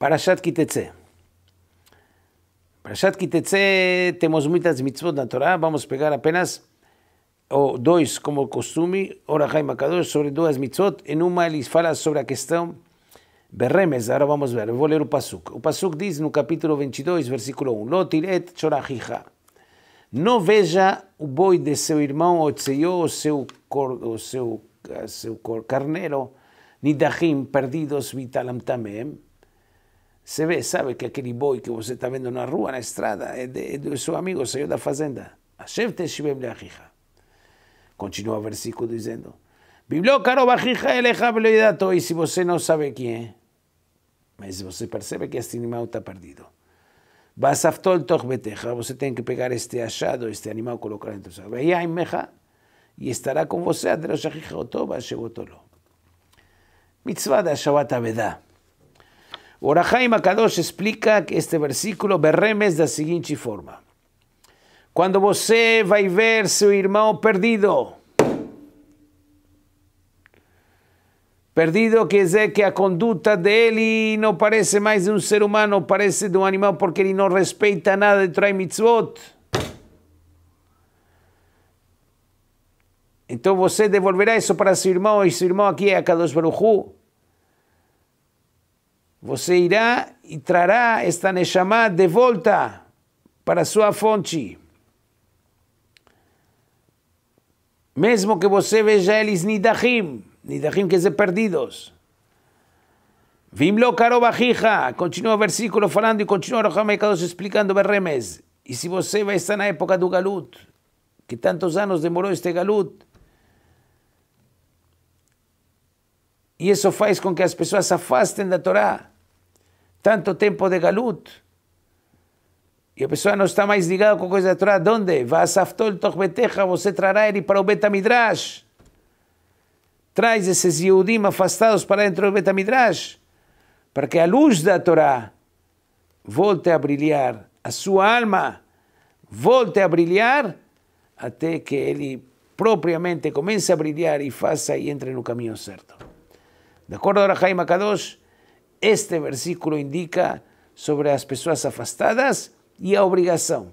Parashat Kitetse. Parashat Kitetze, temos muitas mitzvot na Torá, vamos pegar apenas ou dois, como costume, Orahai Makadosh, sobre duas mitzvot. Em uma ele fala sobre a questão Berremes, agora vamos ver, eu vou ler o Pasuk. O Pasuk diz no capítulo 22, versículo 1, Lotiret chorachicha. Não veja o boi de seu irmão, ou o seu, cor, o seu, seu cor, carneiro, nidahim, perdidos, vitalam tamem, Se ve, sabe que aquele boi que você está vendo na rua, na estrada, é, eh, de, é eh, do seu amigo, saiu da fazenda. Hashem teshivem leachija. Continua o versículo dizendo, Bibliocaro bajija elejabeloidato, Y si você não sabe quem é, mas você percebe que este animal está perdido. Basaftol beteja, você tem que pegar este achado, este animal, colocar dentro. sua veia em meja, y estará con vosotros, Mitzvah da Shabbat Abedah. Orahaim Akadosh explica este versículo Berremes da seguinte forma: Quando você vai ver seu irmão perdido, Perdido quer dizer que a conduta dele não parece mais de um ser humano, parece de um animal, porque ele não respeita nada de Trai Mitzvot. Então você devolverá isso para seu irmão, e seu irmão aqui é Kadosh Baruchu você irá e trará esta Neshama de volta para sua fonte. Mesmo que você veja eles nidahim, nidahim quer dizer perdidos. Vimlo karobajija, continua o versículo falando e continua o kados explicando Berremes. E se você vai estar na época do Galut, que tantos anos demorou este Galut, e isso faz com que as pessoas se afastem da Torá, tanto tempo de galut. E a pessoa não está mais ligada com a coisa da Torá. De onde? Va'asaftol toch betecha, você trará ele para o Betamidrash. Traz esses Yehudim afastados para dentro do Betamidrash. Para que a luz da Torá volte a brilhar. A sua alma volte a brilhar até que ele propriamente comece a brilhar e faça e entre no caminho certo. De acordo a Rahaim Kadosh, Este versículo indica sobre las personas afastadas y a obligación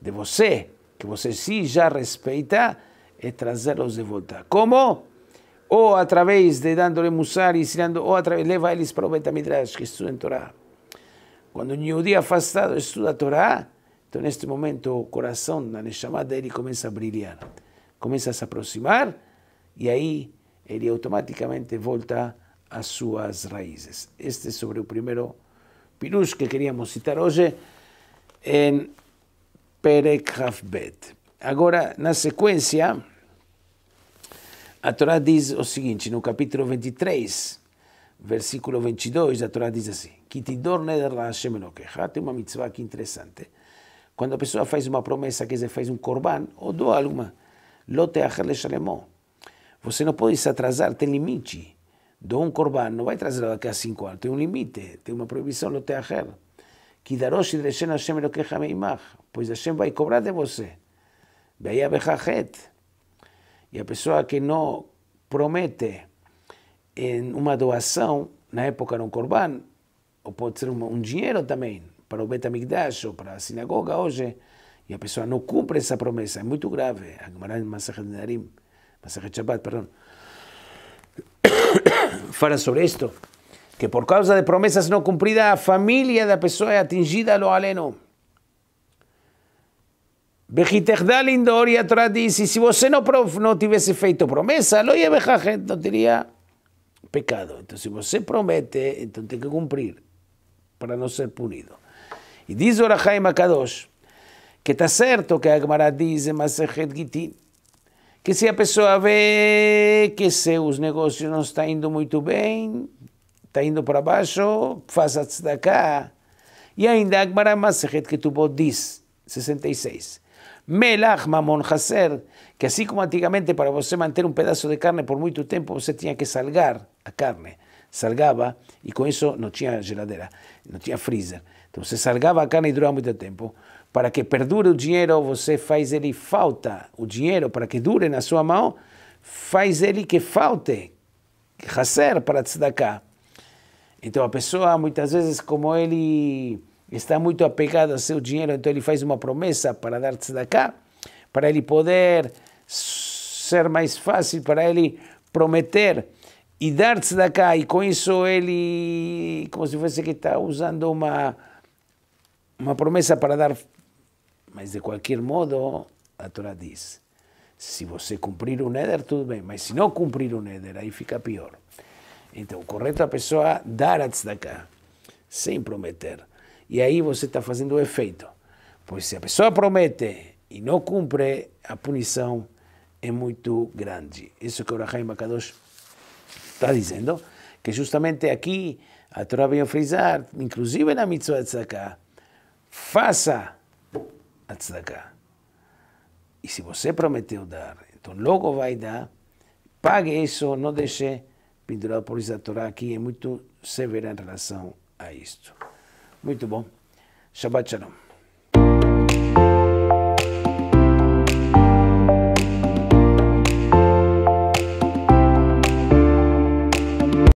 de você, que você sí ya respeta, é e trazê-los de volta. Como? a através de dándole lhe musar, ensinando, ou através, de eles para o Betamidrash, que Torah. Torá. Cuando un día afastado estuda Torá, en este momento o coração, na Neshama dele, comienza a brilhar, começa a se aproximar, y ahí él automáticamente volta a as suas raízes. Este é sobre o primeiro pirus que queríamos citar hoje em Perek Hafbet. Agora, na sequência, a Torá diz o seguinte, no capítulo 23, versículo 22, a Torá diz assim, Kitidor neder Hashem tem uma mitzvah aqui interessante. Quando a pessoa faz uma promessa, quer dizer, faz um korban, ou doa uma, lote acher Você não pode se atrasar, tem limite um Corban não vai trazer daqui a cinco anos, tem um limite, tem uma proibição no Teacher. Que darosh Hashem Hashem lo queja meimach, pois Hashem vai cobrar de você. beia bejachet. E a pessoa que não promete em uma doação, na época no Corban, ou pode ser um, um dinheiro também, para o Betamigdash ou para a sinagoga hoje, e a pessoa não cumpre essa promessa, é muito grave. A Gemara Masachet Narim, Masachet Shabbat, perdão. fueron sobre esto, que por causa de promesas no cumplidas, familia de la persona es atingida, lo aleno. Bejitechdal Indor y a si si vos no no não, não feito promesa lo pecado diría pecado. Entonces, se promete, entonces tiene que cumplir para no ser punido. y dice Orahai Makadosh, que está cierto que a dice, mas mas que se a pessoa vê que seus negócios não estão indo muito bem, está indo para baixo, faça cá E ainda Agmará Maseret Ketubot diz, 66, Melach Mamon Haser, que assim como antigamente para você manter um pedaço de carne por muito tempo, você tinha que salgar a carne. Salgava, e com isso não tinha geladeira, não tinha freezer. Então você salgava a carne e durava muito tempo para que perdure o dinheiro, você faz ele falta. O dinheiro, para que dure na sua mão, faz ele que falte. Hasser para tzedakah. Então a pessoa, muitas vezes, como ele está muito apegado ao seu dinheiro, então ele faz uma promessa para dar tzedakah, para ele poder ser mais fácil, para ele prometer e dar tzedakah. E com isso ele, como se fosse que está usando uma, uma promessa para dar mas, de qualquer modo, a Torá diz: se você cumprir o Neder, tudo bem, mas se não cumprir o Neder, aí fica pior. Então, correto a pessoa dar a tzedakah, sem prometer. E aí você está fazendo o efeito. Pois se a pessoa promete e não cumpre, a punição é muito grande. Isso que o Rahim Makadosh está dizendo, que justamente aqui a Torá vem a frisar, inclusive na mitzvah de tzedakah, faça a tzedakah. E se você prometeu dar, então logo vai dar, pague isso, não deixe pendurado, por isso a Torá aqui é muito severa em relação a isto. Muito bom. Shabbat Shalom.